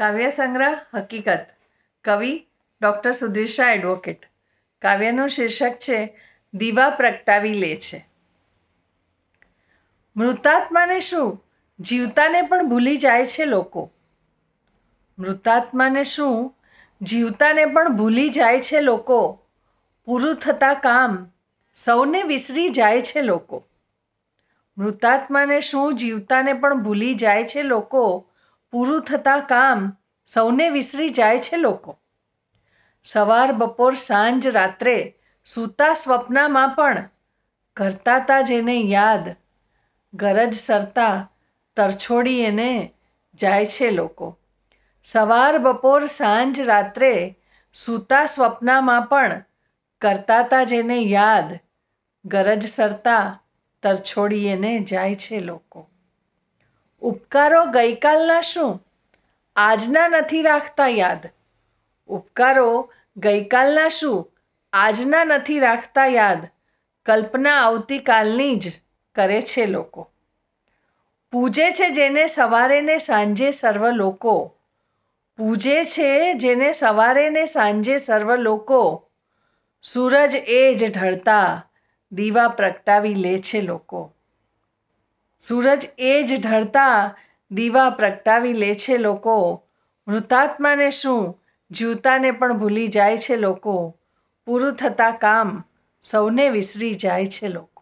કાવ્ય સંગ્રહ હકીકત કવિ ડૉક્ટર સુધીર એડવોકેટ કાવ્યનું શીર્ષક છે દીવા પ્રગટાવી લે છે મૃતાત્માને શું જીવતાને પણ ભૂલી જાય છે લોકો મૃતાત્માને શું જીવતાને પણ ભૂલી જાય છે લોકો પૂરું થતાં કામ સૌને વિસરી જાય છે લોકો મૃતાત્માને શું જીવતાને પણ ભૂલી જાય છે લોકો પૂરું થતાં કામ સૌને વિસરી જાય છે લોકો સવાર બપોર સાંજ રાત્રે સૂતા સ્વપ્નામાં પણ કરતા તા જેને યાદ ગરજ સરતા તરછોડી એને જાય છે લોકો સવાર બપોર સાંજ રાત્રે સૂતા સ્વપ્નામાં પણ કરતા તા જેને યાદ ગરજ સરતા તરછોડી એને જાય છે લોકો ઉપકારો ગઈકાલના શું આજના નથી રાખતા યાદ ઉપકારો ગઈકાલના શું આજના નથી રાખતા યાદ કલ્પના આવતીકાલની જ કરે છે લોકો પૂજે છે જેને સવારે ને સાંજે સર્વ લોકો પૂજે છે જેને સવારે ને સાંજે સર્વ લોકો સૂરજ એ જ ઢળતા દીવા પ્રગટાવી લે છે લોકો સૂરજ એ જ ઢળતા દીવા પ્રગટાવી લે છે લોકો મૃતાત્માને શું જીવતાને પણ ભૂલી જાય છે લોકો પૂરું થતાં કામ સૌને વિસરી જાય છે લોકો